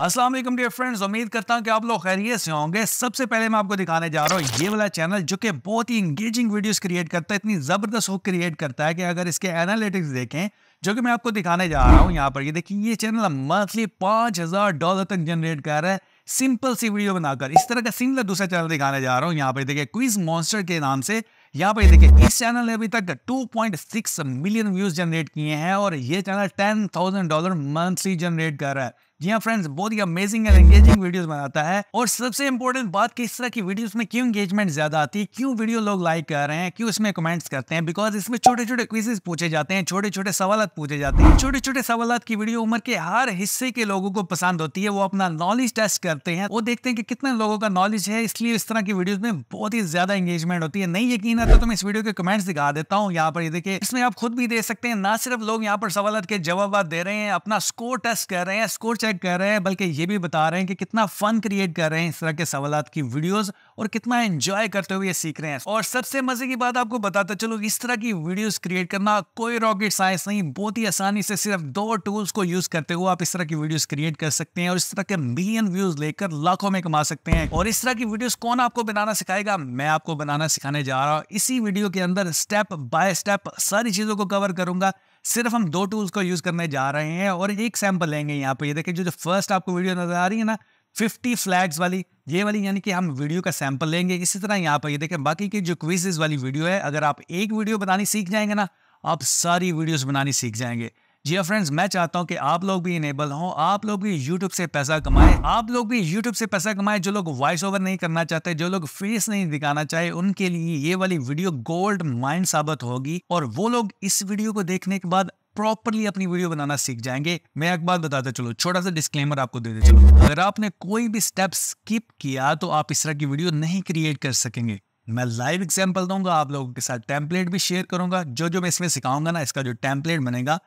अस्सलाम वालेकुम dear friends उम्मीद करता हूँ कि आप लोग खैरियत से होंगे सबसे पहले मैं आपको दिखाने जा रहा हूँ ये वाला चैनल जो कि बहुत ही इंगेजिंग वीडियोस क्रिएट करता है इतनी ज़बरदस्त हो क्रिएट करता है कि अगर इसके एनालिटिक्स देखें जो कि मैं आपको दिखाने जा रहा हूँ यहाँ पर ये देखिए ये चैनल मंथली पांच हज़ार डॉलर तक जनरेट कर रहा है सिंपल सी वीडियो बनाकर इस तरह का सिंगलर दूसरा चैनल दिखाने जा रहा हूँ यहाँ पर देखिए क्विज मॉन्स्टर के नाम से यहाँ पर देखिए इस चैनल ने अभी तक 2.6 मिलियन व्यूज जनरेट किए हैं और ये चैनल 10,000 डॉलर मंथली जनरेट कर रहा है जी हाँ फ्रेंड्स बहुत ही अमेजिंग एंड एंगेजिंग वीडियोस बनाता है और सबसे इंपॉर्टेंट बात कि इस तरह की वीडियोस में क्यों एंगेजमेंट ज्यादा आती है क्यों वीडियो लोग लाइक कर रहे हैं क्यों इसमें कमेंट्स करते हैं बिकॉज इसमें छोटे छोटे क्विजेस पूछे जाते हैं छोटे छोटे सवाल पूछे जाते हैं छोटे छोटे सवाल की वीडियो उम्र के हर हिस्से के लोगों को पसंद होती है वो अपना नॉलेज टेस्ट करते हैं वो देखते हैं कि कितने लोगों का नॉलेज है इसलिए इस तरह की वीडियो में बहुत ही ज्यादा एंगेजमेंट होती है नहीं यकीन आता तो मैं इस वीडियो के कमेंट्स दिखा देता हूँ यहाँ पर ये देखिए इसमें आप खुद भी दे सकते हैं ना सिर्फ लोग यहाँ पर सवाल के जवाब दे रहे हैं अपना स्कोर टेस्ट कर रहे हैं स्कोर चेक कर रहे हैं बल्कि ये भी बता रहे हैं कि कितना फन क्रिएट कर रहे हैं इस तरह के सवाल की वीडियोस और कितना एंजॉय करते हुए ये सीख रहे हैं और सबसे मजे की बात आपको बताता चलो इस तरह की वीडियोस क्रिएट करना कोई रॉकेट साइंस नहीं बहुत ही आसानी से सिर्फ दो टूल्स को यूज करते हुए आप इस तरह की वीडियोस क्रिएट कर सकते हैं और इस तरह के मिलियन व्यूज लेकर लाखों में कमा सकते हैं और इस तरह की वीडियोस कौन आपको बनाना सिखाएगा मैं आपको बनाना सिखाने जा रहा हूँ इसी वीडियो के अंदर स्टेप बाय स्टेप सारी चीजों को कवर करूंगा सिर्फ हम दो टूल्स को यूज़ करने जा रहे हैं और एक सैंपल लेंगे यहाँ पे ये देखिए जो जो फर्स्ट आपको वीडियो नज़र आ रही है ना 50 फ्लैग्स वाली ये वाली यानी कि हम वीडियो का सैंपल लेंगे इसी तरह यहाँ पर ये देखें बाकी की जो क्विजेज वाली वीडियो है अगर आप एक वीडियो बनानी सीख जाएंगे ना आप सारी वीडियोज बनानी सीख जाएंगे जी फ्रेंड्स मैं चाहता हूँ कि आप लोग भी इनेबल हो आप लोग भी यूट्यूब से पैसा कमाएं आप लोग भी यूट्यूब से पैसा कमाएं जो लोग वॉइस ओवर नहीं करना चाहते जो लोग फेस नहीं दिखाना चाहे उनके लिए ये वाली वीडियो गोल्ड माइंड साबित होगी और वो लोग इस वीडियो को देखने के बाद प्रॉपरली अपनी वीडियो बनाना सीख जाएंगे मैं एक बात बताते चलो छोटा सा डिस्क्लेमर आपको दे दे चलो अगर आपने कोई भी स्टेप स्किप किया तो आप इस तरह की वीडियो नहीं क्रिएट कर सकेंगे मैं लाइव एग्जाम्पल दूंगा आप लोगों के साथ टेम्पलेट भी शेयर करूंगा जो जो मैं इसमें सिखाऊंगा ना इसका जो टेम्पलेट बनेगा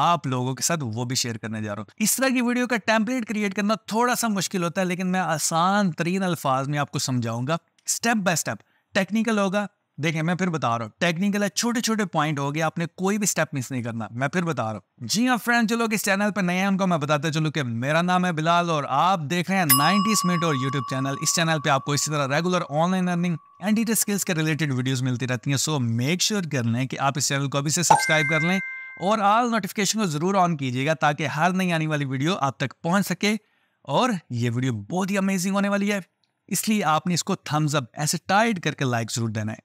आप लोगों के साथ वो भी शेयर करने जा रहा हूँ इस तरह की वीडियो का टेम्पलेट क्रिएट करना थोड़ा सा मुश्किल होता है लेकिन मैं आसान तरीन अल्फाज में आपको समझाऊंगा स्टेप बाय स्टेप टेक्निकल होगा देखें मैं फिर बता रहा हूँ टेक्निकल है छोटे छोटे पॉइंट हो गए आपने कोई भी स्टेप मिस नहीं करना मैं फिर बता रहा हूँ जी हाँ फ्रेंड जो लोग इस चैनल पर नए हैं उनको मैं बताते चलूँ कि मेरा नाम है बिलाल और आप देख रहे हैं नाइनटीज मिनट और यूट्यूब चैनल इस चैनल पे आपको इसी तरह regular online earning and skills के रिलेटेड वीडियोस मिलती रहती हैं सो मेक श्योर कर लें कि आप इस चैनल को अभी से सब्सक्राइब कर लें और ऑल नोटिफिकेशन को ज़रूर ऑन कीजिएगा ताकि हर नई आने वाली वीडियो आप तक पहुंच सके और ये वीडियो बहुत ही अमेजिंग होने वाली है इसलिए आपने इसको थम्स अप ऐसे टाइट करके लाइक ज़रूर देना है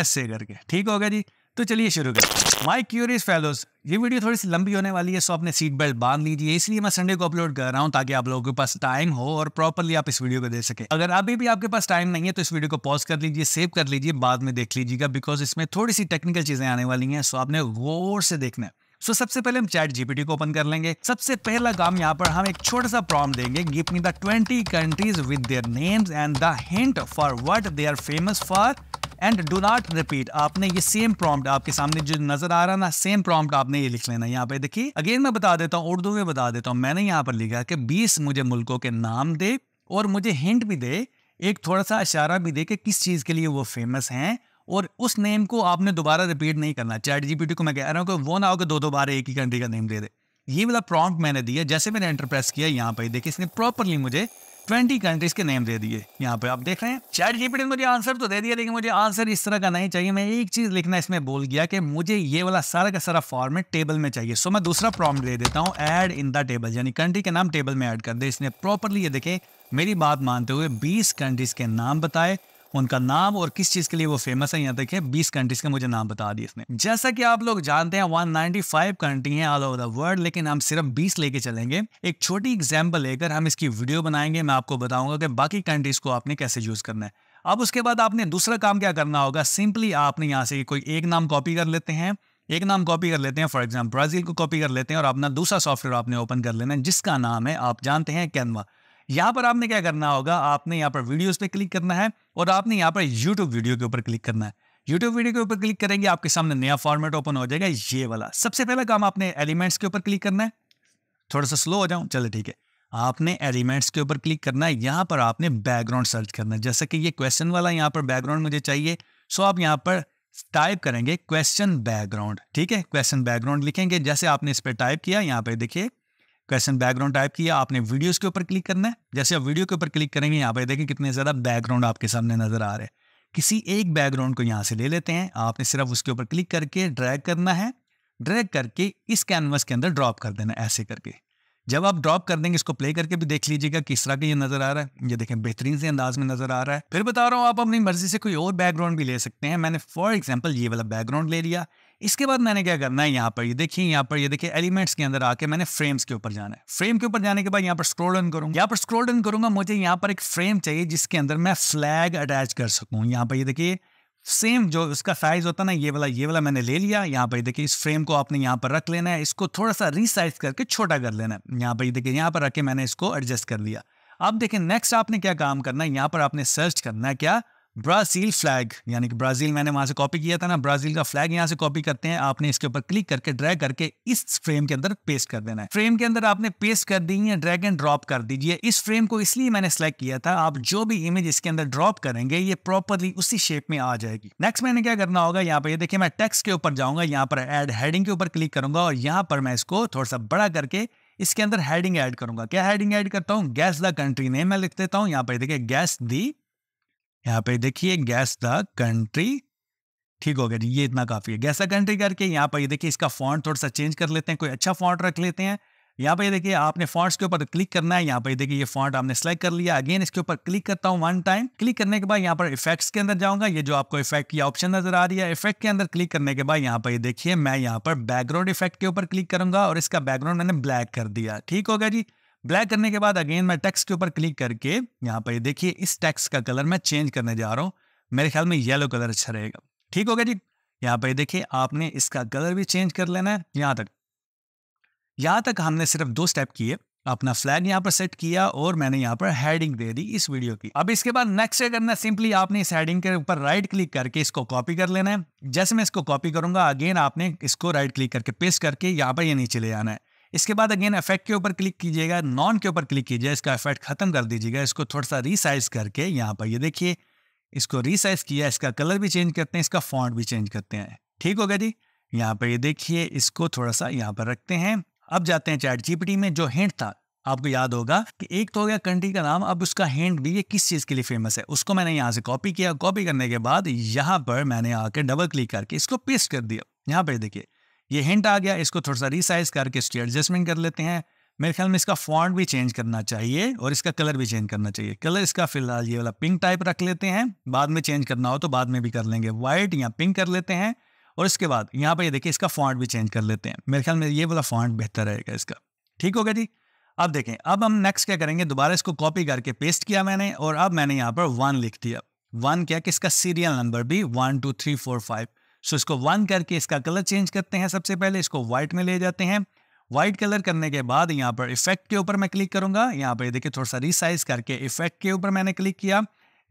ऐसे करके ठीक हो गया जी तो चलिए शुरू हैं माई क्यूरियस फेलोज ये वीडियो थोड़ी सी लंबी होने वाली है सो अपने सीट बेल्ट बांध लीजिए इसलिए मैं संडे को अपलोड कर रहा हूँ ताकि आप लोगों के पास टाइम हो और प्रॉपरली आप इस वीडियो को दे सके अगर अभी भी आपके पास टाइम नहीं है तो इस वीडियो को पॉज कर लीजिए सेव कर लीजिए बाद में देख लीजिएगा बिकॉज इसमें थोड़ी सी टेक्निकल चीजें आने वाली हैं सो आपने गौर से देखना है सो सबसे पहले हम चैट जीपीटी को ओपन कर लेंगे सबसे पहला काम यहाँ पर हम एक छोटा सा प्रॉम देंगे give me the twenty countries with their names and the hint for what they are famous for and do not repeat आपने ये सेम प्रॉम्प्ट आपके सामने जो नजर आ रहा ना सेम प्रॉम्प्ट आपने ये लिख लेना यहाँ पे देखिए अगेन मैं बता देता हूँ उर्दू में बता देता हूँ मैंने यहाँ पर लिखा कि 20 मुझे मुल्कों के नाम दे और मुझे हिंट भी दे एक थोड़ा सा इशारा भी दे कि किस चीज़ के लिए वो फेमस हैं और उस नेम को आपने दोबारा रिपीट नहीं करना चैट जीपीटी को मैं कह रहा हूँ कि वो ना हो कि दो दो बार एक ही कंट्री का नेम दे दे ये वाला प्रॉम्प्ट मैंने दिया जैसे मैंने एंटरप्रेस किया यहाँ पर देखिए इसने प्रॉपरली मुझे ट्वेंटी कंट्रीज के नेम दे दिए यहाँ पे आप देख रहे हैं चैट जीपीटी ने मुझे आंसर तो दे दिया लेकिन मुझे आंसर इस तरह का नहीं चाहिए मैं एक चीज लिखना इसमें बोल गया कि मुझे ये वाला सारा का सारा फॉर्मेट टेबल में चाहिए सो मैं दूसरा प्रॉम्प्ट दे देता हूँ एड इन द टेबल यानी कंट्री के नाम टेबल में एड कर दे इसने प्रॉपरली ये देखे मेरी बात मानते हुए बीस कंट्रीज के नाम बताए उनका नाम और किस चीज़ के लिए वो फेमस है यहाँ देखें बीस कंट्रीज का मुझे नाम बता दिए इसने जैसा कि आप लोग जानते हैं 195 कंट्री है ऑल ओवर द वर्ल्ड लेकिन हम सिर्फ बीस लेके चलेंगे एक छोटी एग्जाम्पल लेकर हम इसकी वीडियो बनाएंगे मैं आपको बताऊंगा कि बाकी कंट्रीज को आपने कैसे यूज़ करना है अब उसके बाद आपने दूसरा काम क्या करना होगा सिंपली आपने यहाँ से कोई एक नाम कॉपी कर लेते हैं एक नाम कॉपी कर लेते हैं फॉर एग्जाम्पल ब्राज़ील को कॉपी कर लेते हैं और अपना दूसरा सॉफ्टवेयर आपने ओपन कर लेना है जिसका नाम है आप जानते हैं कैनवा यहाँ पर आपने क्या करना होगा आपने यहाँ पर वीडियोस पे क्लिक करना है और आपने यहाँ पर यूट्यूब वीडियो के ऊपर क्लिक करना है यूट्यूब वीडियो के ऊपर क्लिक करेंगे आपके सामने नया फॉर्मेट ओपन हो जाएगा ये वाला सबसे पहला काम आपने एलिमेंट्स के ऊपर क्लिक करना है थोड़ा सा स्लो हो जाऊँ चलो ठीक है आपने एलिमेंट्स के ऊपर क्लिक करना है यहाँ पर आपने बैकग्राउंड सर्च करना है जैसा कि ये क्वेश्चन वाला यहाँ पर बैकग्राउंड मुझे चाहिए सो आप यहाँ पर टाइप करेंगे क्वेश्चन बैकग्राउंड ठीक है क्वेश्चन बैकग्राउंड लिखेंगे जैसे आपने इस पर टाइप किया यहाँ पर देखिए क्वेश्चन बैकग्राउंड टाइप किया आपने वीडियोस के ऊपर क्लिक करना है जैसे आप वीडियो के ऊपर क्लिक करेंगे यहाँ पर देखें कितने ज़्यादा बैकग्राउंड आपके सामने नज़र आ रहे हैं किसी एक बैकग्राउंड को यहाँ से ले लेते हैं आपने सिर्फ उसके ऊपर क्लिक करके ड्रैग करना है ड्रैग करके इस कैनवस के अंदर ड्रॉप कर देना ऐसे करके जब आप ड्रॉप कर देंगे इसको प्ले करके भी देख लीजिएगा किस तरह का ये नजर आ रहा है ये देखें बेहतरीन से अंदाज में नजर आ रहा है फिर बता रहा हूँ आप अपनी मर्जी से कोई और बैकग्राउंड भी ले सकते हैं मैंने फॉर एग्जांपल ये वाला बैकग्राउंड ले लिया इसके बाद मैंने क्या करना है यहाँ पर ये देखिए यहाँ पर ये देखिए एलिमेंट्स के अंदर आके मैंने फ्रेम्स के ऊपर जाना है फ्रेम के ऊपर जाने के बाद यहाँ पर स्क्रोल डन करूंगा यहाँ पर स्क्रोल डन करूंगा मुझे यहाँ पर एक फ्रेम चाहिए जिसके अंदर मैं फ्लैग अटैच कर सकूँ यहाँ पर ये देखिए सेम जो उसका साइज होता ना ये वाला ये वाला मैंने ले लिया यहाँ पर देखिए इस फ्रेम को आपने यहाँ पर रख लेना है इसको थोड़ा सा रिसाइज करके छोटा कर लेना है यहाँ पर देखिए यहाँ पर रख के मैंने इसको एडजस्ट कर लिया अब देखिए नेक्स्ट आपने क्या काम करना है यहाँ पर आपने सर्च करना है क्या ब्राजील फ्लैग यानी कि ब्राजील मैंने वहां से कॉपी किया था ना ब्राजील का फ्लैग यहाँ से कॉपी करते हैं आपने इसके ऊपर क्लिक करके ड्रैग करके इस फ्रेम के अंदर पेस्ट कर देना है फ्रेम के अंदर आपने पेस्ट कर दी है ड्रैग एंड ड्रॉप कर दीजिए इस फ्रेम को इसलिए मैंने सेलेक्ट किया था आप जो भी इमेज इसके अंदर ड्रॉप करेंगे ये प्रॉपरली उसी शेप में आ जाएगी नेक्स्ट मैंने क्या करना होगा यहाँ पर देखिए मैं टेक्स के ऊपर जाऊंगा यहाँ पर एड हेडिंग के ऊपर क्लिक करूंगा और यहाँ पर मैं इसको थोड़ा सा बड़ा करके इसके अंदर हेडिंग ऐड करूंगा क्या हेडिंग ऐड करता हूँ गैस द कंट्री नेम मैं लिख देता हूँ यहाँ पर देखिए गैस दी यहाँ पे देखिए गैस द कंट्री ठीक हो गया जी ये इतना काफी है गैस द कंट्री करके यहाँ पर ये देखिए इसका फॉन्ट थोड़ा सा चेंज कर लेते हैं कोई अच्छा फॉन्ट रख लेते हैं यहाँ पर देखिए आपने फॉन्ट्स के ऊपर क्लिक करना है यहाँ पर देखिए ये फॉन्ट आपने सेलेक्ट कर लिया अगेन इसके ऊपर क्लिक करता हूँ वन टाइम क्लिक करने के बाद यहाँ पर इफेक्ट्स के अंदर जाऊंगा ये जो आपको इफेक्ट की ऑप्शन नजर आ रही है इफेक्ट के अंदर क्लिक करने के बाद यहाँ पर देखिए मैं यहाँ पर बैकग्राउंड इफेक्ट के ऊपर क्लिक करूंगा और इसका बैकग्राउंड मैंने ब्लैक कर दिया ठीक होगा जी ब्लैक करने के बाद अगेन मैं टेक्स्ट के ऊपर क्लिक करके यहाँ पर देखिए इस टेक्स्ट का कलर मैं चेंज करने जा रहा हूँ मेरे ख्याल में येलो कलर अच्छा रहेगा ठीक हो गया जी यहाँ पर देखिए आपने इसका कलर भी चेंज कर लेना है यहाँ तक यहाँ तक हमने सिर्फ दो स्टेप किए अपना फ्लैग यहाँ पर सेट किया और मैंने यहाँ पर हेडिंग दे दी इस वीडियो की अब इसके बाद नेक्स्ट करना सिंपली आपने इस हेडिंग के ऊपर राइट क्लिक करके इसको कॉपी कर लेना है जैसे मैं इसको कॉपी करूंगा अगेन आपने इसको राइट क्लिक करके पेस्ट करके यहाँ पर ये नीचे ले आना है इसके बाद अगेन इफेक्ट के ऊपर क्लिक कीजिएगा नॉन के ऊपर क्लिक कीजिएगा इसका इफेक्ट खत्म कर दीजिएगा इसको थोड़ा सा रिसाइज करके यहाँ पर ये यह देखिए इसको रिसाइज किया इसका कलर भी चेंज करते हैं इसका फॉन्ट भी चेंज करते हैं ठीक हो गया जी यहाँ पर ये यह देखिए इसको थोड़ा सा यहाँ पर रखते हैं अब जाते हैं चैट जीपीटी में जो हिंट था आपको याद होगा कि एक तो हो गया कंट्री का नाम अब उसका हिंट भी ये किस चीज़ के लिए फेमस है उसको मैंने यहाँ से कॉपी किया कॉपी करने के बाद यहाँ पर मैंने आके डबल क्लिक करके इसको पेस्ट कर दिया यहाँ पर देखिए ये हिंट आ गया इसको थोड़ा सा रिसाइज करके इसकी एडजस्टमेंट कर लेते हैं मेरे ख्याल में इसका फॉन्ट भी चेंज करना चाहिए और इसका कलर भी चेंज करना चाहिए कलर इसका फिलहाल ये वाला पिंक टाइप रख लेते हैं बाद में चेंज करना हो तो बाद में भी कर लेंगे वाइट या पिंक कर लेते हैं और इसके बाद यहाँ पर ये देखिए इसका फॉन्ट भी चेंज कर लेते हैं मेरे ख्याल में ये वाला फॉन्ट बेहतर रहेगा इसका ठीक होगा जी अब देखें अब हम नेक्स्ट क्या करेंगे दोबारा इसको कॉपी करके पेस्ट किया मैंने और अब मैंने यहाँ पर वन लिख दिया वन क्या कि इसका सीरियल नंबर भी one two three four five so इसको वन करके इसका कलर चेंज करते हैं सबसे पहले इसको व्हाइट में ले जाते हैं व्हाइट कलर करने के बाद यहाँ पर इफेक्ट के ऊपर मैं क्लिक करूंगा यहाँ पर देखिए थोड़ा सा रिसाइज करके इफेक्ट के ऊपर मैंने क्लिक किया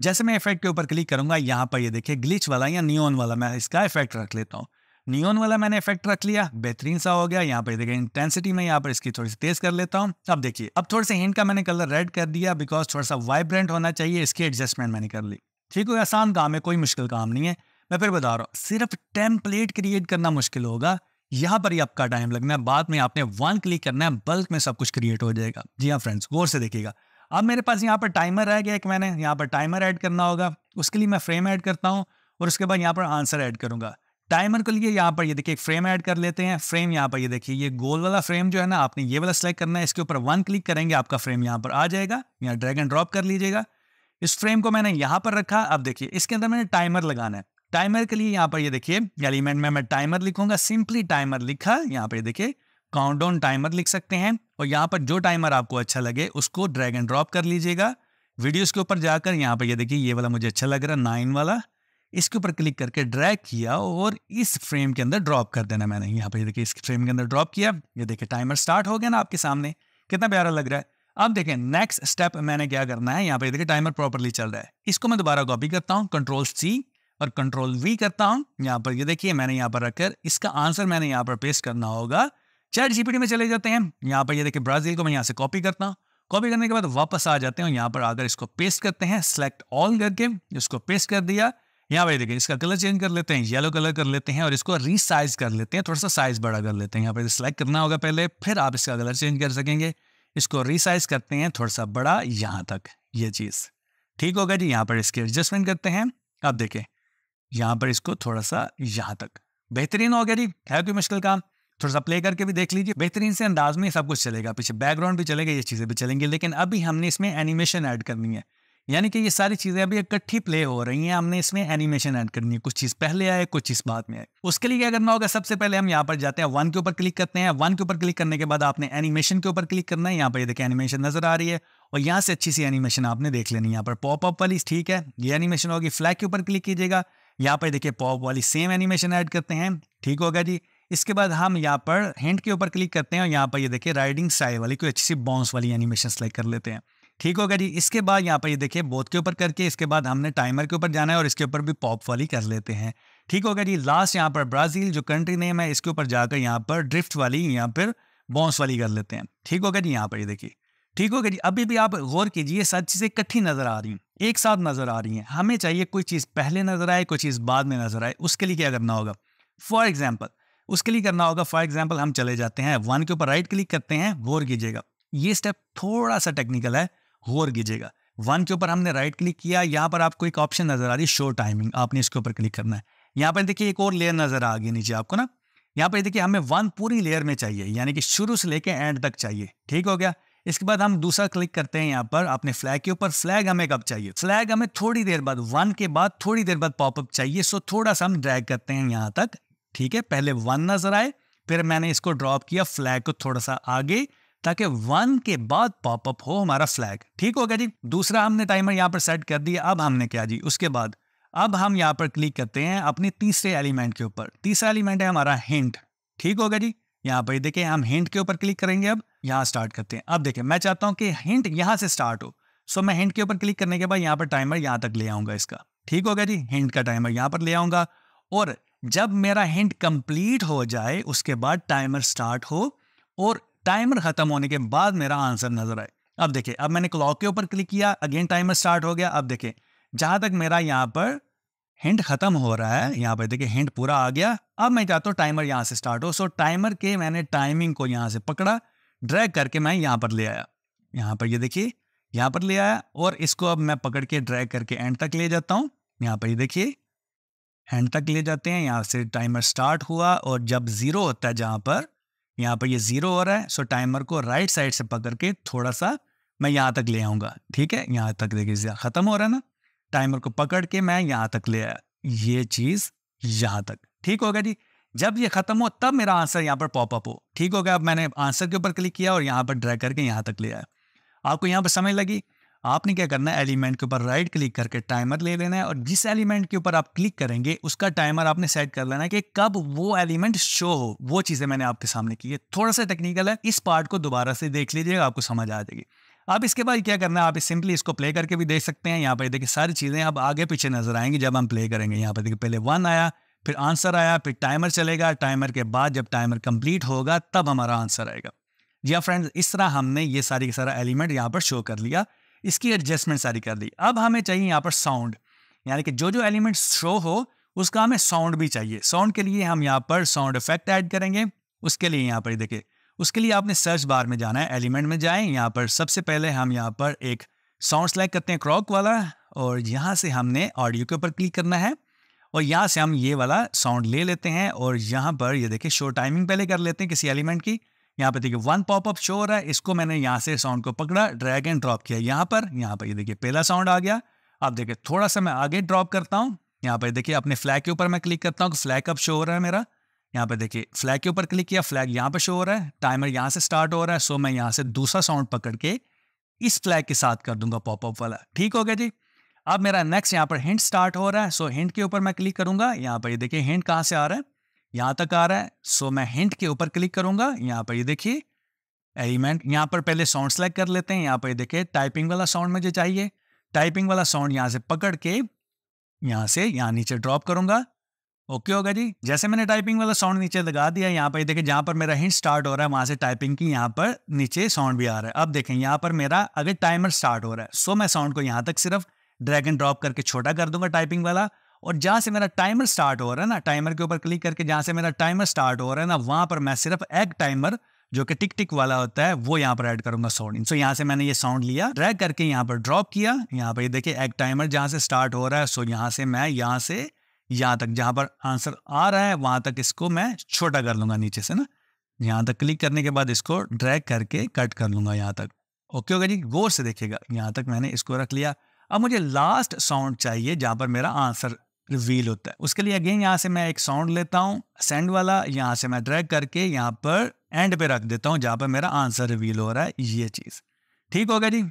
जैसे मैं इफेक्ट के ऊपर क्लिक करूंगा यहाँ पर ये देखिए ग्लिच वाला या नियोन वाला मैं इसका इफेक्ट रख लेता हूँ नियोन वाला मैंने इफेक्ट रख लिया बेहतरीन सा हो गया यहाँ पर देखिए इंटेंसिटी में यहाँ पर इसकी थोड़ी सी तेज कर लेता हूँ अब देखिए अब थोड़े से हिंट का मैंने कलर रेड कर दिया बिकॉज थोड़ा सा वाइब्रेंट होना चाहिए इसकी एडजस्टमेंट मैंने कर ली ठीक है आसान काम है कोई मुश्किल काम नहीं है मैं फिर बता रहा हूँ सिर्फ टेम्पलेट क्रिएट करना मुश्किल होगा यहाँ पर ही आपका टाइम लगना है बाद में आपने वन क्लिक करना है बल्क में सब कुछ क्रिएट हो जाएगा जी हाँ फ्रेंड्स गौर से देखिएगा अब मेरे पास यहाँ पर टाइमर रह गया एक मैंने यहाँ पर टाइमर ऐड करना होगा उसके लिए मैं फ्रेम ऐड करता हूँ और उसके बाद यहाँ पर आंसर ऐड करूँगा टाइमर के लिए यहाँ पर ये देखिए फ्रेम ऐड कर लेते हैं फ्रेम यहाँ पर ये देखिए ये गोल वाला फ्रेम जो है ना आपने ये वाला सेलेक्ट करना है इसके ऊपर वन क्लिक करेंगे आपका फ्रेम यहाँ पर आ जाएगा यहाँ ड्रैग एंड ड्रॉप कर लीजिएगा इस फ्रेम को मैंने यहाँ पर रखा अब देखिए इसके अंदर मैंने टाइमर लगाना है टाइमर के लिए यहाँ पर ये देखिए एलिमेंट में मैं टाइमर लिखूंगा सिंपली टाइमर लिखा यहाँ पर देखिए काउंट टाइमर लिख सकते हैं और यहाँ पर जो टाइमर आपको अच्छा लगे उसको ड्रैग एंड ड्रॉप कर लीजिएगा वीडियोस के ऊपर जाकर यहाँ पर ये देखिए ये वाला मुझे अच्छा लग रहा है नाइन वाला इसके ऊपर क्लिक करके ड्रैग किया और इस फ्रेम के अंदर ड्रॉप कर देना मैंने यहाँ पर देखिए इस फ्रेम के अंदर ड्रॉप किया ये देखिए टाइमर स्टार्ट हो गया ना आपके सामने कितना प्यारा लग रहा है अब देखें नेक्स्ट स्टेप मैंने क्या करना है यहाँ पर देखिए टाइमर प्रॉपरली चल रहा है इसको मैं दोबारा कॉपी करता हूँ कंट्रोल सी और कंट्रोल वी करता हूं यहां पर ये देखिए मैंने यहां पर रखकर इसका आंसर मैंने यहां पर पेस्ट करना होगा चैट जीपीटी में चले जाते हैं यहां पर ये देखिए ब्राजील को मैं यहां से कॉपी करता हूं कॉपी करने के बाद वापस आ जाते हैं यहां पर आकर इसको पेस्ट करते हैं सेलेक्ट ऑल करके इसको पेस्ट कर दिया यहाँ पर देखिए इसका कलर चेंज कर लेते हैं येलो कलर कर लेते हैं और इसको रीसाइज कर लेते हैं थोड़ा सा साइज बड़ा कर लेते हैं यहाँ पर सेलेक्ट करना होगा पहले फिर आप इसका कलर चेंज कर सकेंगे इसको रिसाइज करते हैं थोड़ा सा बड़ा यहाँ तक ये चीज़ ठीक होगा जी यहाँ पर इसके एडजस्टमेंट करते हैं आप देखें यहाँ पर इसको थोड़ा सा यहाँ तक बेहतरीन हो गया जी है कोई मुश्किल काम थोड़ा सा प्ले करके भी देख लीजिए बेहतरीन से अंदाज में सब कुछ चलेगा पीछे बैकग्राउंड भी चलेगा ये चीज़ें भी चलेंगी लेकिन अभी हमने इसमें एनिमेशन ऐड करनी है यानी कि ये सारी चीज़ें अभी इकट्ठी प्ले हो रही हैं हमने इसमें एनिमेशन ऐड करनी है कुछ चीज़ पहले आए कुछ चीज़ बाद में आए उसके लिए क्या करना होगा सबसे पहले हम यहाँ पर जाते हैं वन के ऊपर क्लिक करते हैं वन के ऊपर क्लिक करने के बाद आपने एनिमेशन के ऊपर क्लिक करना है यहाँ पर ये देखिए एनिमेशन नजर आ रही है और यहाँ से अच्छी सी एनिमेशन आपने देख लेनी है यहाँ पर पॉपअप वाली ठीक है ये एनिमेशन होगी फ्लैग के ऊपर क्लिक कीजिएगा यहाँ पर देखिए पॉप वाली सेम एनिमेशन ऐड करते हैं ठीक होगा जी इसके बाद हम यहाँ पर हैंड के ऊपर क्लिक करते हैं और यहाँ पर ये यह देखिए राइडिंग साइड वाली कोई अच्छी सी बाउंस वाली एनिमेशन सेलेक्ट कर लेते हैं ठीक होगा जी इसके बाद यहाँ पर ये यह देखिए बोथ के ऊपर करके इसके बाद हमने टाइमर के ऊपर जाना है और इसके ऊपर भी पॉप वाली कर लेते हैं ठीक होगा जी लास्ट यहाँ पर ब्राज़ील जो कंट्री नेम है इसके ऊपर जाकर यहाँ पर ड्रिफ्ट वाली या फिर बाउंस वाली कर लेते हैं ठीक होगा जी यहाँ पर ये देखिए ठीक गया जी अभी भी आप गौर कीजिए सारी चीज़ें इकट्ठी नज़र आ रही हैं एक साथ नज़र आ रही हैं हमें चाहिए कोई चीज़ पहले नज़र आए कोई चीज़ बाद में नज़र आए उसके लिए क्या करना होगा फॉर एग्जाम्पल उसके लिए करना होगा फॉर एग्जाम्पल हम चले जाते हैं वन के ऊपर राइट क्लिक करते हैं गौर कीजिएगा ये स्टेप थोड़ा सा टेक्निकल है गौर कीजिएगा वन के ऊपर हमने राइट क्लिक किया यहाँ पर आपको एक ऑप्शन नज़र आ रही है शो टाइमिंग आपने इसके ऊपर क्लिक करना है यहाँ पर देखिए एक और लेयर नज़र आ गई नीचे आपको ना यहाँ पर देखिए हमें वन पूरी लेयर में चाहिए यानी कि शुरू से लेकर एंड तक चाहिए ठीक हो गया इसके बाद हम दूसरा क्लिक करते हैं यहाँ पर अपने फ्लैग के ऊपर फ्लैग हमें कब चाहिए फ्लैग हमें थोड़ी देर बाद वन के बाद थोड़ी देर बाद पॉपअप चाहिए सो थोड़ा सा हम ड्रैग करते हैं यहाँ तक ठीक है पहले वन नजर आए फिर मैंने इसको ड्रॉप किया फ्लैग को थोड़ा सा आगे ताकि वन के बाद पॉपअप हो हमारा फ्लैग ठीक हो गया जी दूसरा हमने टाइमर यहाँ पर सेट कर दिया अब हमने क्या जी उसके बाद अब हम यहाँ पर क्लिक करते हैं अपने तीसरे एलिमेंट के ऊपर तीसरा एलिमेंट है हमारा हिंट ठीक हो गया जी यहाँ पर देखें हम हिंट के ऊपर क्लिक करेंगे अब यहाँ स्टार्ट करते हैं अब देखें मैं चाहता हूँ कि हिंट यहाँ से स्टार्ट हो सो मैं हिंट के ऊपर क्लिक करने के बाद यहाँ पर टाइमर यहाँ तक ले आऊँगा इसका ठीक हो गया जी हिंट का टाइमर यहाँ पर ले आऊँगा और जब मेरा हिंट कंप्लीट हो जाए उसके बाद टाइमर स्टार्ट हो और टाइमर ख़त्म होने के बाद मेरा आंसर नज़र आए अब देखिए अब मैंने क्लॉक के ऊपर क्लिक किया अगेन टाइमर स्टार्ट हो गया अब देखें जहां तक मेरा यहां पर हिंट खत्म हो रहा है यहाँ पे देखिए हिंट पूरा आ गया अब मैं चाहता हूँ टाइमर यहाँ से स्टार्ट हो सो टाइमर के मैंने टाइमिंग को यहाँ से पकड़ा ड्रैग करके मैं यहाँ पर ले आया यहाँ पर ये यह देखिए यहाँ पर ले आया और इसको अब मैं पकड़ के ड्रैग करके एंड तक ले जाता हूँ यहाँ पर ये यह देखिए एंड तक ले जाते हैं यहाँ से टाइमर स्टार्ट हुआ और जब ज़ीरो होता है जहाँ पर यहाँ पर ये यह ज़ीरो हो रहा है सो टाइमर को राइट साइड से पकड़ के थोड़ा सा मैं यहाँ तक ले आऊँगा ठीक है यहाँ तक देखिए ख़त्म हो रहा है ना टाइमर को पकड़ के मैं यहाँ तक ले आया ये चीज यहाँ तक ठीक होगा जी जब ये खत्म हो तब मेरा आंसर यहाँ पर पॉपअप हो ठीक हो गया अब मैंने आंसर के ऊपर क्लिक किया और यहाँ पर ड्रैग करके यहाँ तक ले आया आपको यहाँ पर समझ लगी आपने क्या करना है एलिमेंट के ऊपर राइट क्लिक करके टाइमर ले लेना है और जिस एलिमेंट के ऊपर आप क्लिक करेंगे उसका टाइमर आपने सेट कर लेना है कि कब वो एलिमेंट शो हो वो चीज़ें मैंने आपके सामने की है थोड़ा सा टेक्निकल है इस पार्ट को दोबारा से देख लीजिएगा आपको समझ आ जाएगी अब इसके बाद क्या करना है आप सिंपली इसको प्ले करके भी देख सकते हैं यहाँ पर देखिए सारी चीज़ें अब आगे पीछे नजर आएंगी जब हम प्ले करेंगे यहाँ पर देखिए पहले वन आया फिर आंसर आया फिर टाइमर चलेगा टाइमर के बाद जब टाइमर कंप्लीट होगा तब हमारा आंसर आएगा जी हाँ फ्रेंड्स इस तरह हमने ये सारी सारा एलिमेंट यहाँ पर शो कर लिया इसकी एडजस्टमेंट सारी कर ली अब हमें चाहिए यहाँ पर साउंड यानी कि जो जो एलिमेंट शो हो उसका हमें साउंड भी चाहिए साउंड के लिए हम यहाँ पर साउंड इफेक्ट ऐड करेंगे उसके लिए यहाँ पर देखिए उसके लिए आपने सर्च बार में जाना है एलिमेंट में जाएं यहाँ पर सबसे पहले हम यहाँ पर एक साउंड सेलेक्ट करते हैं क्रॉक वाला और यहाँ से हमने ऑडियो के ऊपर क्लिक करना है और यहाँ से हम ये वाला साउंड ले लेते हैं और यहाँ पर ये देखिए शो टाइमिंग पहले कर लेते हैं किसी एलिमेंट की यहाँ पर देखिए वन पॉपअप शो हो रहा है इसको मैंने यहाँ से साउंड को पकड़ा ड्रैग एंड ड्रॉप किया यहाँ पर यहाँ पर ये देखिए पहला साउंड आ गया आप देखिए थोड़ा सा मैं आगे ड्रॉप करता हूँ यहाँ पर देखिए अपने फ्लैग के ऊपर मैं क्लिक करता हूँ फ्लैग अब शो हो रहा है मेरा यहाँ पे देखिए फ्लैग के ऊपर क्लिक किया फ्लैग यहाँ पे शो हो रहा है टाइमर यहाँ से स्टार्ट हो रहा है सो मैं यहाँ से दूसरा साउंड पकड़ के इस फ्लैग के साथ कर दूंगा पॉपअप वाला ठीक हो गया जी अब मेरा नेक्स्ट यहाँ पर हिंट स्टार्ट हो रहा है सो हिंट के ऊपर मैं क्लिक करूंगा यहाँ पर ये देखिए हिंट कहाँ से आ रहा है यहाँ तक आ रहा है सो मैं हिंट के ऊपर क्लिक करूंगा यहाँ पर ये देखिए एलिमेंट यहाँ पर पहले साउंड सेलेक्ट कर लेते हैं यहाँ पर देखिए टाइपिंग वाला साउंड मुझे चाहिए टाइपिंग वाला साउंड यहाँ से पकड़ के यहाँ से यहाँ नीचे ड्रॉप करूंगा ओके होगा जी जैसे मैंने टाइपिंग वाला साउंड नीचे लगा दिया यहाँ पर देखिए जहाँ पर मेरा हिंट स्टार्ट हो रहा है वहां से टाइपिंग की यहाँ पर नीचे साउंड भी आ रहा है अब देखें यहाँ पर मेरा अगर टाइमर स्टार्ट हो रहा है सो मैं साउंड को यहाँ तक सिर्फ ड्रैग एंड ड्रॉप करके छोटा कर दूंगा टाइपिंग वाला और जहाँ से मेरा टाइमर स्टार्ट हो रहा है ना टाइमर के ऊपर क्लिक करके जहाँ से मेरा टाइमर स्टार्ट हो रहा है ना वहाँ पर मैं सिर्फ एग टाइमर जो कि टिक टिक वाला होता है वो यहाँ पर ऐड करूंगा साउंड सो यहाँ से मैंने ये साउंड लिया ड्रैग करके यहाँ पर ड्रॉप किया यहाँ पर ये देखिए एग टाइमर जहाँ से स्टार्ट हो रहा है सो यहाँ से मैं यहाँ से यहाँ तक जहां पर आंसर आ रहा है वहां तक इसको मैं छोटा कर लूंगा नीचे से ना यहाँ तक क्लिक करने के बाद इसको ड्रैग करके कट कर लूंगा यहाँ तक ओके होगा जी गौर से देखिएगा यहाँ तक मैंने इसको रख लिया अब मुझे लास्ट साउंड चाहिए जहाँ पर मेरा आंसर रिवील होता है उसके लिए अगेन यहाँ से मैं एक साउंड लेता हूँ सेंड वाला यहाँ से मैं ड्रैग करके यहाँ पर एंड पे रख देता हूँ जहाँ पर मेरा आंसर रिवील हो रहा है ये चीज़ ठीक होगा जी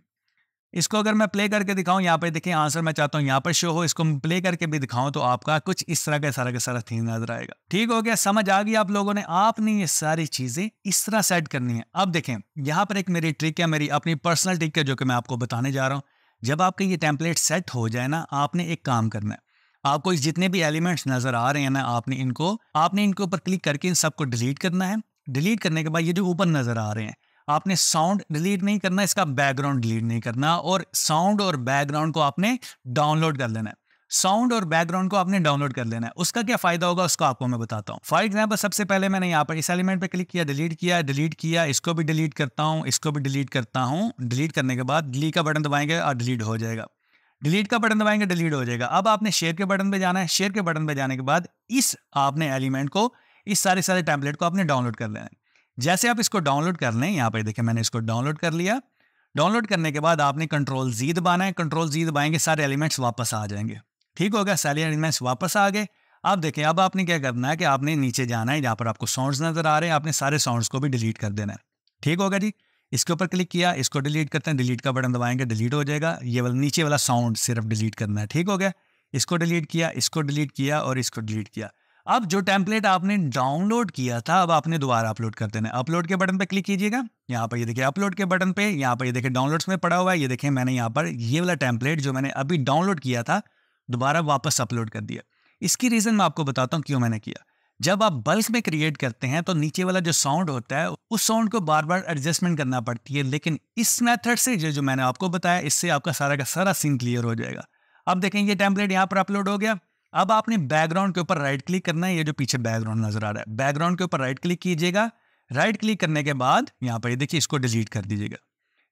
इसको अगर मैं प्ले करके दिखाऊं यहाँ पे देखें आंसर मैं चाहता हूँ यहाँ पर शो हो इसको प्ले करके भी दिखाऊं तो आपका कुछ इस तरह का सारा का सारा थीम नजर आएगा ठीक हो गया समझ आ गई आप लोगों ने आपने ये सारी चीजें इस तरह सेट करनी है अब देखें यहाँ पर एक मेरी ट्रिक है मेरी अपनी पर्सनल ट्रिक है जो कि मैं आपको बताने जा रहा हूँ जब आपके ये टेम्पलेट सेट हो जाए ना आपने एक काम करना है आपको जितने भी एलिमेंट्स नजर आ रहे हैं ना आपने इनको आपने इनके ऊपर क्लिक करके इन सबको डिलीट करना है डिलीट करने के बाद ये जो ऊपर नजर आ रहे हैं आपने साउंड डिलीट नहीं करना इसका बैकग्राउंड डिलीट नहीं करना और साउंड और बैकग्राउंड को आपने डाउनलोड कर लेना है साउंड और बैकग्राउंड को आपने डाउनलोड कर लेना है उसका क्या फायदा होगा उसको आपको मैं बताता हूँ फॉर एग्जाम्पल सबसे पहले मैंने यहाँ पर इस एलिमेंट पर क्लिक किया डिलीट किया डिलीट किया इसको भी डिलीट करता हूँ इसको भी डिलीट करता हूँ डिलीट करने के बाद डिलीट का बटन दबाएंगे और डिलीट हो जाएगा डिलीट का बटन दबाएंगे डिलीट हो जाएगा अब आपने शेयर के बटन पर जाना है शेयर के बटन पर जाने के बाद इस आपने एलिमेंट को इस सारे सारे टैंपलेट को आपने डाउनलोड कर लेना है जैसे आप इसको डाउनलोड कर लें यहाँ पर देखें मैंने इसको डाउनलोड कर लिया डाउनलोड करने के बाद आपने कंट्रोल जी दबाना है कंट्रोल जी दबाएंगे सारे एलिमेंट्स वापस आ जाएंगे ठीक होगा सारे एलिमेंट्स वापस आ गए आप देखें अब आपने क्या करना है कि आपने नीचे जाना है जहाँ पर आपको साउंड्स नज़र आ रहे हैं आपने सारे साउंड्स को भी डिलीट कर देना है ठीक होगा जी इसके ऊपर क्लिक किया इसको डिलीट करते हैं डिलीट का बटन दबाएंगे डिलीट हो जाएगा ये वाला नीचे वाला साउंड सिर्फ डिलीट करना है ठीक हो गया इसको डिलीट किया इसको डिलीट किया और इसको डिलीट किया अब जो टेम्पलेट आपने डाउनलोड किया था अब आपने दोबारा अपलोड कर देना अपलोड के बटन पर क्लिक कीजिएगा यहाँ पर ये देखिए अपलोड के बटन पे यहाँ पर ये देखिए डाउनलोड्स में पड़ा हुआ है ये देखिए मैंने यहाँ पर ये वाला टेम्पलेट जो मैंने अभी डाउनलोड किया था दोबारा वापस अपलोड कर दिया इसकी रीज़न मैं आपको बताता हूँ क्यों मैंने किया जब आप बल्क में क्रिएट करते हैं तो नीचे वाला जो साउंड होता है उस साउंड को बार बार एडजस्टमेंट करना पड़ती है लेकिन इस मेथड से जो जो मैंने आपको बताया इससे आपका सारा का सारा सीन क्लियर हो जाएगा अब देखें ये टेम्पलेट यहाँ पर अपलोड हो गया अब आपने बैकग्राउंड के ऊपर राइट क्लिक करना है ये जो पीछे बैकग्राउंड नजर आ रहा है बैकग्राउंड के ऊपर राइट क्लिक कीजिएगा राइट क्लिक करने के बाद यहाँ पर देखिए इसको डिलीट कर दीजिएगा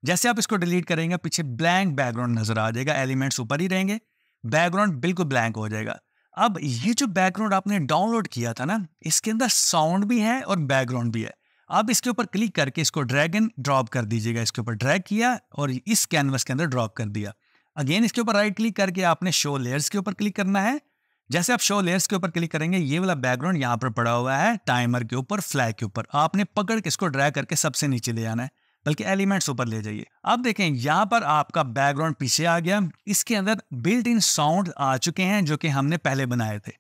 जैसे आप इसको डिलीट करेंगे पीछे ब्लैंक बैकग्राउंड नजर आ जाएगा एलिमेंट्स ऊपर ही रहेंगे बैकग्राउंड बिल्कुल ब्लैंक हो जाएगा अब ये जो बैकग्राउंड आपने डाउनलोड किया था ना इसके अंदर साउंड भी है और बैकग्राउंड भी है आप इसके ऊपर क्लिक करके इसको ड्रैग एंड ड्रॉप कर दीजिएगा इसके ऊपर ड्रैग किया और इस कैनवस के अंदर ड्रॉप कर दिया अगेन इसके ऊपर राइट क्लिक करके आपने शो लेयर्स के ऊपर क्लिक करना है जैसे आप शो लेयर्स के ऊपर क्लिक करेंगे ये वाला बैकग्राउंड यहाँ पर पड़ा हुआ है टाइमर के ऊपर फ्लैग के ऊपर आपने पकड़ के इसको ड्रैग करके सबसे नीचे ले आना है बल्कि एलिमेंट्स ऊपर ले जाइए अब देखें यहाँ पर आपका बैकग्राउंड पीछे आ गया इसके अंदर बिल्ट इन साउंड आ चुके हैं जो कि हमने पहले बनाए थे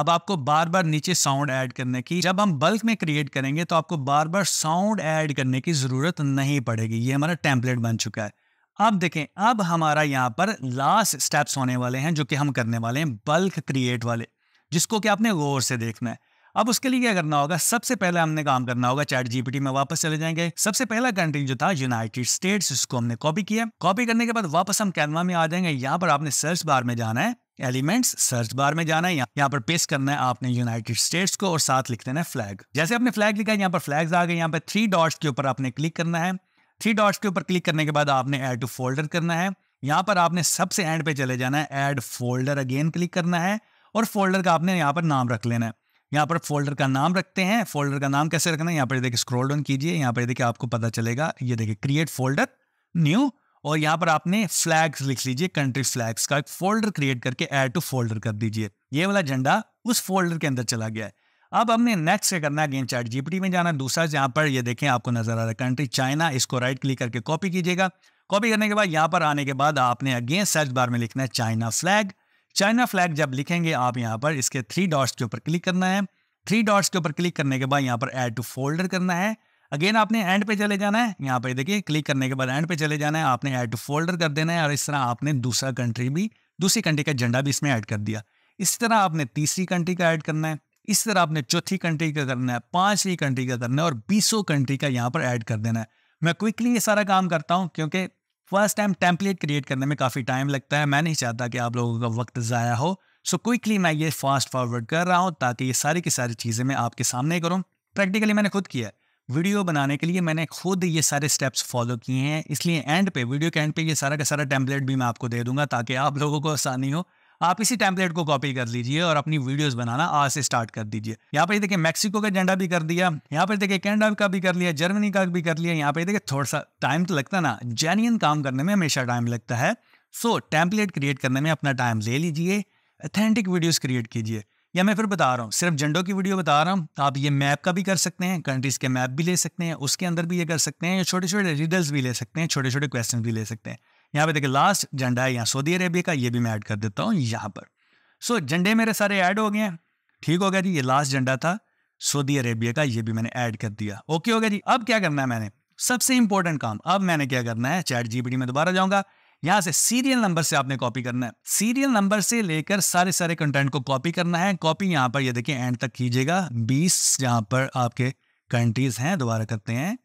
अब आपको बार बार नीचे साउंड ऐड करने की जब हम बल्क में क्रिएट करेंगे तो आपको बार बार साउंड ऐड करने की ज़रूरत नहीं पड़ेगी ये हमारा टेम्पलेट बन चुका है अब देखें अब हमारा यहाँ पर लास्ट स्टेप्स होने वाले हैं जो कि हम करने वाले हैं बल्क क्रिएट वाले जिसको कि आपने गौर से देखना है अब उसके लिए क्या करना होगा सबसे पहले हमने काम करना होगा चैट जीपीटी में वापस चले जाएंगे सबसे पहला कंट्री जो था यूनाइटेड स्टेट्स उसको हमने कॉपी किया कॉपी करने के बाद वापस हम कैनवा में आ जाएंगे यहाँ पर आपने सर्च बार में जाना है एलिमेंट्स सर्च बार में जाना है यहाँ पर पेस्ट करना है आपने यूनाइटेड स्टेट्स को और साथ लिख देना है फ्लैग जैसे आपने फ्लैग लिखा है यहाँ पर फ्लैग आ गए यहाँ पर थ्री डॉट्स के ऊपर आपने क्लिक करना है थ्री डॉट्स के ऊपर क्लिक करने के बाद आपने ऐड टू फोल्डर करना है यहाँ पर आपने सबसे एंड पे चले जाना है ऐड फोल्डर अगेन क्लिक करना है और फोल्डर का आपने यहाँ पर नाम रख लेना है यहाँ पर फोल्डर का नाम रखते हैं फोल्डर का नाम कैसे रखना है यहाँ पर देखिए स्क्रॉल डाउन कीजिए यहाँ पर देखिए आपको पता चलेगा ये देखिए क्रिएट फोल्डर न्यू और यहाँ पर आपने फ्लैग्स लिख लीजिए कंट्री फ्लैग्स का एक फोल्डर क्रिएट करके ऐड टू फोल्डर कर दीजिए ये वाला झंडा उस फोल्डर के अंदर चला गया है अब हमने नेक्स्ट से करना अगेन चार्ट जीपीटी में जाना दूसरा यहाँ पर ये देखें आपको नजर आ रहा है कंट्री चाइना इसको राइट क्लिक करके कॉपी कीजिएगा कॉपी करने के बाद यहाँ पर आने के बाद आपने अगेन सर्च बार में लिखना है चाइना फ्लैग चाइना फ्लैग जब लिखेंगे आप यहाँ पर इसके थ्री डॉट्स के ऊपर क्लिक करना है थ्री डॉट्स के ऊपर क्लिक करने के बाद यहाँ पर एड टू फोल्डर करना है अगेन आपने एंड पे चले जाना है यहाँ पर देखिए क्लिक करने के बाद एंड पे चले जाना है आपने ऐड टू फोल्डर कर देना है और इस तरह आपने दूसरा कंट्री भी दूसरी कंट्री का झंडा भी इसमें ऐड कर दिया इस तरह आपने तीसरी कंट्री का ऐड करना है इस तरह आपने चौथी कंट्री का करना है पांचवी कंट्री का करना है और बीसों कंट्री का यहाँ पर ऐड कर देना है मैं क्विकली ये सारा काम करता हूँ क्योंकि फर्स्ट टाइम टेम्पलेट क्रिएट करने में काफ़ी टाइम लगता है मैं नहीं चाहता कि आप लोगों का वक्त ज़ाया हो सो so, क्विकली मैं ये फास्ट फॉरवर्ड कर रहा हूँ ताकि ये सारी की सारी चीज़ें मैं आपके सामने करूँ प्रैक्टिकली मैंने खुद किया है वीडियो बनाने के लिए मैंने खुद ये सारे स्टेप्स फॉलो किए हैं इसलिए एंड पे वीडियो के एंड पे ये सारा का सारा टेम्पलेट भी मैं आपको दे दूंगा ताकि आप लोगों को आसानी हो आप इसी टैंपलेट को कॉपी कर लीजिए और अपनी वीडियोस बनाना आज से स्टार्ट कर दीजिए यहाँ पर देखिए मैक्सिको का झंडा भी कर दिया यहाँ पर देखिए कैनेडा का भी कर लिया जर्मनी का भी कर लिया यहाँ पर देखिए थोड़ा सा टाइम तो लगता ना जेन्यन काम करने में हमेशा टाइम लगता है सो टैंपलेट क्रिएट करने में अपना टाइम ले लीजिए अथेंटिक वीडियोज़ क्रिएट कीजिए या मैं फिर बता रहा हूँ सिर्फ झंडों की वीडियो बता रहा हूँ आप ये मैप का भी कर सकते हैं कंट्रीज़ के मैप भी ले सकते हैं उसके अंदर भी ये कर सकते हैं या छोटे छोटे रिडल्स भी ले सकते हैं छोटे छोटे क्वेश्चन भी ले सकते हैं यहाँ पे देखिए लास्ट झंडा है यहाँ सऊदी अरेबिया का ये भी मैं ऐड कर देता हूँ यहाँ पर सो so, झंडे मेरे सारे ऐड हो गए हैं ठीक हो गया जी ये लास्ट झंडा था सऊदी अरेबिया का ये भी मैंने ऐड कर दिया ओके हो गया जी अब क्या करना है मैंने सबसे इंपॉर्टेंट काम अब मैंने क्या करना है चैट जीपीटी में दोबारा जाऊंगा यहाँ से सीरियल नंबर से आपने कॉपी करना है सीरियल नंबर से लेकर सारे सारे कंटेंट को कॉपी करना है कॉपी यहाँ पर ये यह देखिए एंड तक कीजिएगा 20 यहाँ पर आपके कंट्रीज हैं दोबारा करते हैं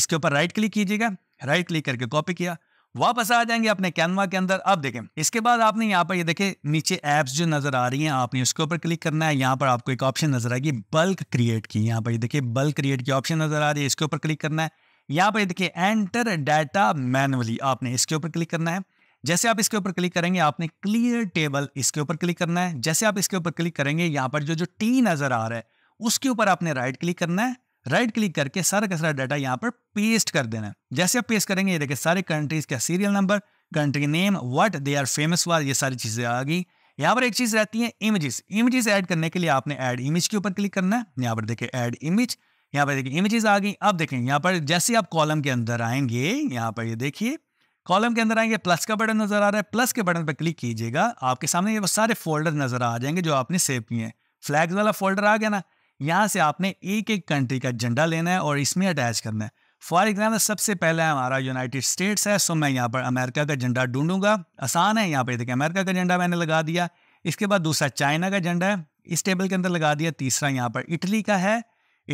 इसके ऊपर राइट क्लिक कीजिएगा राइट क्लिक करके कॉपी किया वापस आ जाएंगे अपने कैनवा के अंदर अब देखें इसके बाद आपने यहाँ पर ये देखे नीचे एप्स जो नजर आ रही हैं आपने उसके ऊपर क्लिक करना है यहाँ पर आपको एक ऑप्शन नजर आएगी बल्क क्रिएट की यहाँ पर ये देखिए बल्क क्रिएट की ऑप्शन नजर आ रही है इसके ऊपर क्लिक करना है यहाँ पर देखिए एंटर डाटा मैनुअली आपने इसके ऊपर क्लिक करना है जैसे आप इसके ऊपर क्लिक करेंगे आपने क्लियर टेबल इसके ऊपर क्लिक करना है जैसे आप इसके ऊपर क्लिक करेंगे यहाँ पर जो जो टी नजर आ रहा है उसके ऊपर आपने राइट क्लिक करना है राइट क्लिक करके सारा का सारा डाटा यहाँ पर पेस्ट कर देना है जैसे आप पेस्ट करेंगे ये देखिए सारे कंट्रीज का serial number country name what they are famous वाल ये सारी चीज़ें आ गई यहाँ पर एक चीज़ रहती है इमेजेस इमेजेस ऐड करने के लिए आपने ऐड इमेज के ऊपर क्लिक करना है यहाँ पर देखिए ऐड इमेज यहाँ पर देखिए इमेजेस आ गई अब देखें यहाँ पर जैसे आप कॉलम के अंदर आएंगे यहाँ पर ये देखिए कॉलम के अंदर आएंगे प्लस का बटन नजर आ रहा है प्लस के बटन पर क्लिक कीजिएगा आपके सामने ये सारे फोल्डर नजर आ जाएंगे जो आपने सेव किए हैं फ्लैग्स वाला फोल्डर आ गया ना यहाँ से आपने एक एक कंट्री का झंडा लेना है और इसमें अटैच करना है फॉर एग्जाम्पल सबसे पहले हमारा यूनाइटेड स्टेट्स है सो मैं यहाँ पर अमेरिका का झंडा ढूंढूंगा आसान है यहाँ पर देखिए अमेरिका का झंडा मैंने लगा दिया इसके बाद दूसरा चाइना का झंडा है इस टेबल के अंदर लगा दिया तीसरा यहाँ पर इटली का है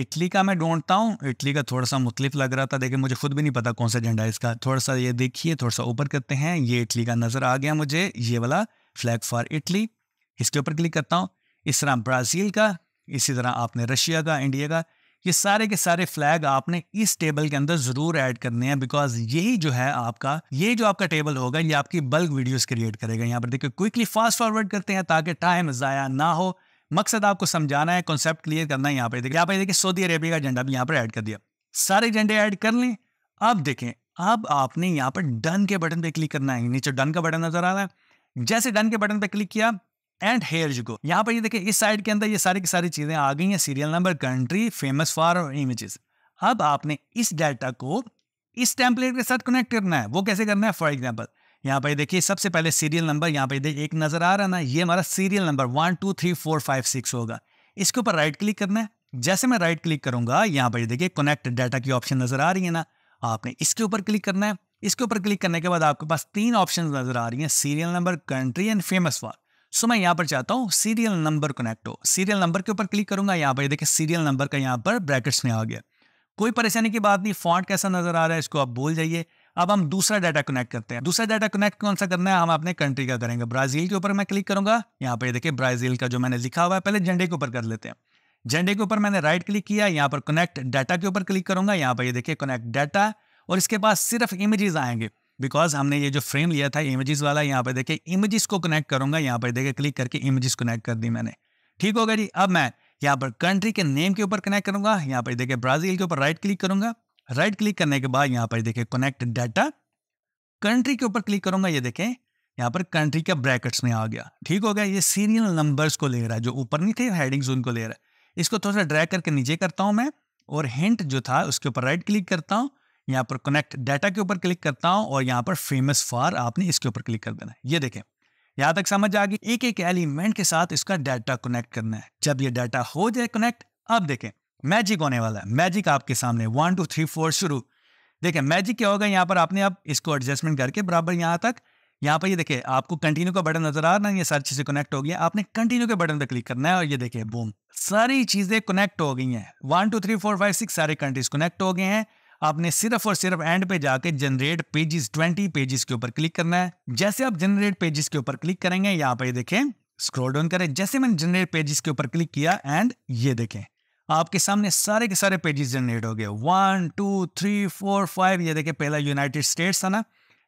इटली का मैं ढूंढता हूँ इटली का थोड़ा सा मुख्तलिफ लग रहा था देखिए मुझे खुद भी नहीं पता कौन सा झंडा है इसका थोड़ा सा ये देखिए थोड़ा सा ऊपर करते हैं ये इटली का नज़र आ गया मुझे ये वाला फ्लैग फॉर इटली इसके ऊपर क्लिक करता हूँ इस तरह ब्राज़ील का इसी तरह आपने रशिया का इंडिया का ये सारे के सारे फ्लैग आपने इस टेबल के अंदर जरूर ऐड करने हैं बिकॉज यही जो है आपका ये जो आपका टेबल होगा ये आपकी बल्क वीडियोस क्रिएट करेगा यहाँ पर देखिए क्विकली फास्ट फॉरवर्ड करते हैं ताकि टाइम ज़ाया ना हो मकसद आपको समझाना है कॉन्सेप्ट क्लियर करना है यहाँ पर देखिए यहाँ पर देखिए सऊदी अरेबिया का झंडा भी यहाँ पर ऐड कर दिया सारे झंडे ऐड कर लें अब देखें अब आपने यहाँ पर डन के बटन पर क्लिक करना है नीचे डन का बटन नजर आ रहा है जैसे डन के बटन पर क्लिक किया एंड हेयर जुगो यहाँ पर ये देखिए इस साइड के अंदर ये सारी की सारी चीज़ें आ गई हैं serial number country famous for और इमेजेस अब आपने इस डाटा को इस टेम्पलेट के साथ कनेक्ट करना है वो कैसे करना है फॉर एग्जाम्पल यहाँ पर देखिए सबसे पहले सीरियल नंबर यहाँ पर एक नज़र आ रहा ना ये हमारा serial number one two three four five six होगा इसके ऊपर राइट क्लिक करना है जैसे मैं राइट क्लिक करूंगा यहाँ पर देखिए कनेक्ट डाटा की ऑप्शन नज़र आ रही है ना आपने इसके ऊपर क्लिक करना है इसके ऊपर क्लिक करने के बाद आपके पास तीन ऑप्शन नज़र आ रही हैं serial number country and famous for so मैं यहाँ पर चाहता हूँ सीरियल नंबर कनेक्ट हो सीरियल नंबर के ऊपर क्लिक करूंगा यहाँ पर देखिए सीरियल नंबर का यहाँ पर ब्रैकेट्स में आ गया कोई परेशानी की बात नहीं फॉन्ट कैसा नजर आ रहा है इसको आप भूल जाइए अब हम दूसरा डाटा कनेक्ट करते हैं दूसरा डाटा कनेक्ट कौन सा करना है हम अपने कंट्री का करेंगे ब्राजील के ऊपर मैं क्लिक करूंगा यहाँ पर देखिए ब्राजील का जो मैंने लिखा हुआ है पहले झंडे के ऊपर कर लेते हैं झंडे के ऊपर मैंने राइट क्लिक किया यहाँ पर कनेक्ट डाटा के ऊपर क्लिक करूंगा यहाँ पर ये देखिए कनेक्ट डाटा और इसके पास सिर्फ इमेजेस आएंगे बिकॉज हमने ये जो फ्रेम लिया था इमेजेस वाला यहाँ पर देखे इमेजेस को कनेक्ट करूंगा यहाँ पर देखे क्लिक करके इमेजेस कनेक्ट कर दी मैंने ठीक होगा जी अब मैं यहाँ पर कंट्री के नेम के ऊपर कनेक्ट करूंगा यहाँ पर देखे ब्राजील के ऊपर राइट क्लिक करूंगा राइट क्लिक करने के बाद यहाँ पर देखे कनेक्ट डाटा कंट्री के ऊपर क्लिक करूंगा ये देखें यहाँ पर कंट्री का ब्रैकेट्स में आ गया ठीक हो गया ये सीरियल नंबर्स को ले रहा है जो ऊपर नहीं थे हेडिंग्स उनको ले रहा है इसको थोड़ा सा ड्रैग करके नीचे करता हूँ मैं और हिंट जो था उसके ऊपर राइट क्लिक करता हूँ यहाँ पर कनेक्ट डाटा के ऊपर क्लिक करता हूँ और यहाँ पर फेमस फॉर आपने इसके ऊपर क्लिक कर देना है ये देखें यहाँ तक समझ आ गई एक एक एलिमेंट के साथ इसका डाटा कनेक्ट करना है जब ये डाटा हो जाए कनेक्ट अब देखें मैजिक होने वाला है मैजिक आपके सामने वन टू थ्री फोर शुरू देखें मैजिक क्या होगा यहाँ पर आपने अब इसको एडजस्टमेंट करके बराबर यहाँ तक यहाँ पर ये देखें आपको कंटिन्यू का बटन नजर आ रहा है ये सारी चीज़ें कनेक्ट हो गई है आपने कंटिन्यू के बटन पर क्लिक करना है और ये देखें बूम सारी चीज़ें कनेक्ट हो गई हैं one two three four five six सारे कंट्रीज कनेक्ट हो गए हैं आपने सिर्फ और सिर्फ एंड पे जाके जनरेट पेजेस 20 पेजेस के ऊपर क्लिक करना है जैसे आप जनरेट पेजेस के ऊपर क्लिक करेंगे यहाँ पे देखें स्क्रॉल डाउन करें जैसे मैंने जनरेट पेजेस के ऊपर क्लिक किया एंड ये देखें आपके सामने सारे के सारे पेजेस जनरेट हो गए one two three four five ये देखें पहला यूनाइटेड स्टेट्स था ना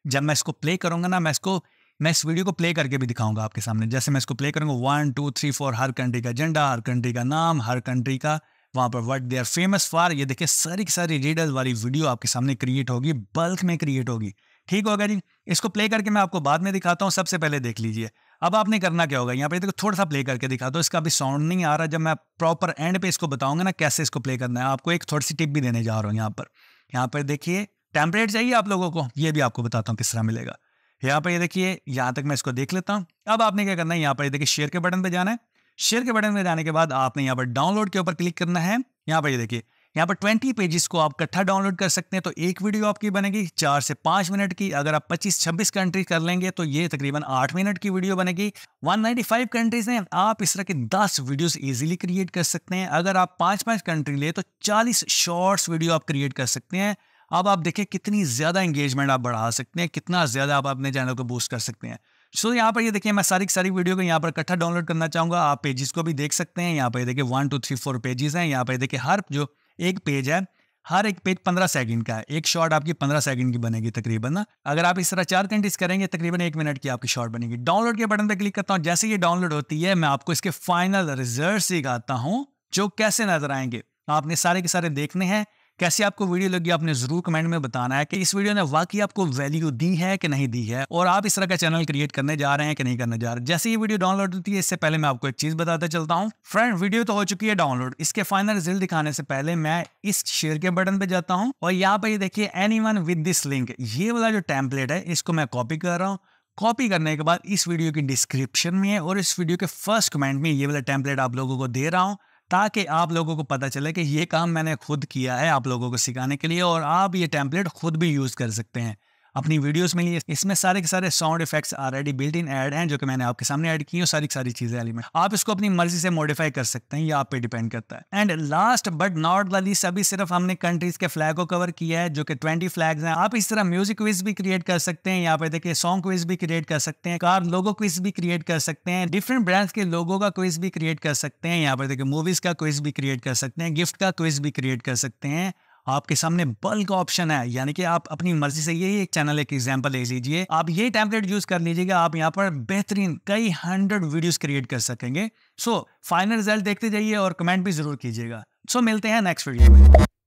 जब मैं इसको प्ले करूंगा ना मैं इसको मैं इस वीडियो को प्ले करके भी दिखाऊंगा आपके सामने जैसे मैं इसको प्ले करूंगा वन टू थ्री फोर हर कंट्री का एजेंडा हर कंट्री का नाम हर कंट्री का वहाँ पर what they are famous for ये देखिए सारी की सारी रीडल वाली वीडियो आपके सामने क्रिएट होगी बल्क में क्रिएट होगी ठीक होगा जी इसको प्ले करके मैं आपको बाद में दिखाता हूँ सबसे पहले देख लीजिए अब आपने करना क्या होगा यहाँ पर देखो थोड़ा सा प्ले करके दिखा दो इसका अभी साउंड नहीं आ रहा जब मैं प्रॉपर एंड पे इसको बताऊंगा ना कैसे इसको प्ले करना है आपको एक थोड़ी सी टिप भी देने जा रहा हूँ यहाँ पर यहाँ पर देखिए टेम्परेट चाहिए आप लोगों को ये भी आपको बताता हूँ किस तरह मिलेगा यहाँ पर ये देखिए यहाँ तक मैं इसको देख लेता हूँ अब आपने क्या करना है यहाँ पर देखिए शेयर के बटन पर जाना है शेयर के बटन में जाने के बाद आपने यहाँ पर डाउनलोड के ऊपर क्लिक करना है यहाँ पर ये देखिए यहाँ पर 20 पेजेस को आप इकट्ठा डाउनलोड कर सकते हैं तो एक वीडियो आपकी बनेगी चार से पांच मिनट की अगर आप 25-26 कंट्री कर लेंगे तो ये तकरीबन आठ मिनट की वीडियो बनेगी 195 कंट्रीज हैं आप इस तरह के 10 वीडियोस इजीली क्रिएट कर सकते हैं अगर आप पांच पांच कंट्री ले तो चालीस शॉर्ट्स वीडियो आप क्रिएट कर सकते हैं अब आप देखें कितनी ज़्यादा एंगेजमेंट आप बढ़ा सकते हैं कितना ज़्यादा आप अपने चैनल को बूस्ट कर सकते हैं सो so, यहाँ पर ये देखिए मैं सारी सारी वीडियो को यहाँ पर इकट्ठा डाउनलोड करना चाहूँगा आप पेजेस को भी देख सकते हैं यहाँ पर देखिए one two three four pages हैं यहाँ पर देखिए हर जो एक पेज है हर एक पेज पंद्रह सेकंड का है एक शॉट आपकी पंद्रह सेकंड की बनेगी तकरीबन ना अगर आप इस तरह चार घंटे करेंगे तकरीबन एक मिनट की आपकी शॉट बनेगी डाउनलोड के बटन पर क्लिक करता हूँ जैसे ये डाउनलोड होती है मैं आपको इसके फाइनल रिजल्ट सिखाता हूँ जो कैसे नजर आएंगे आपने सारे के सारे देखने हैं कैसी आपको वीडियो लगी आपने जरूर कमेंट में बताना है कि इस वीडियो ने वाकई आपको वैल्यू दी है कि नहीं दी है और आप इस तरह का चैनल क्रिएट करने जा रहे हैं कि नहीं करने जा रहे जैसे ये वीडियो डाउनलोड होती है इससे पहले मैं आपको एक चीज बताता चलता हूँ फ्रेंड वीडियो तो हो चुकी है डाउनलोड इसके फाइनल रिजल्ट दिखाने से पहले मैं इस शेयर के बटन पे जाता हूँ और यहाँ पर देखिए एनी विद दिस लिंक ये वाला जो टेम्पलेट है इसको मैं कॉपी कर रहा हूँ कॉपी करने के बाद इस वीडियो की डिस्क्रिप्शन में है और इस वीडियो के फर्स्ट कमेंट में ये वाला टेम्पलेट आप लोगों को दे रहा हूँ ताकि आप लोगों को पता चले कि ये काम मैंने खुद किया है आप लोगों को सिखाने के लिए और आप ये टैंपलेट खुद भी यूज़ कर सकते हैं अपनी वीडियोस में लिए इसमें सारे के सारे sound effects already built in add हैं जो कि मैंने आपके सामने ऐड की है सारी सारी चीजें एलिमेंट आप इसको अपनी मर्जी से मॉडिफाई कर सकते हैं ये आप पे डिपेंड करता है and last but not the least अभी सिर्फ हमने कंट्रीज के फ्लैग को कवर किया है जो कि ट्वेंटी फ्लैग्स हैं आप इस तरह म्यूजिक क्विज भी क्रिएट कर सकते हैं यहाँ पे देखिए सॉन्ग क्विज भी क्रिएट कर सकते हैं कार लोगो क्विज भी क्रिएट कर सकते हैं डिफरेंट ब्रांड्स के लोगो का क्विज भी क्रिएट कर सकते हैं यहाँ पे देखिए मूवीज का क्विज भी क्रिएट कर सकते हैं गिफ्ट का क्विज भी क्रिएट कर सकते हैं आपके सामने बल्क ऑप्शन है यानी कि आप अपनी मर्जी से यही एक चैनल एक एग्जाम्पल ले लीजिए आप ये टैंपलेट यूज कर लीजिएगा आप यहाँ पर बेहतरीन कई हंड्रेड वीडियोस क्रिएट कर सकेंगे सो फाइनल रिजल्ट देखते जाइए और कमेंट भी जरूर कीजिएगा सो मिलते हैं नेक्स्ट वीडियो में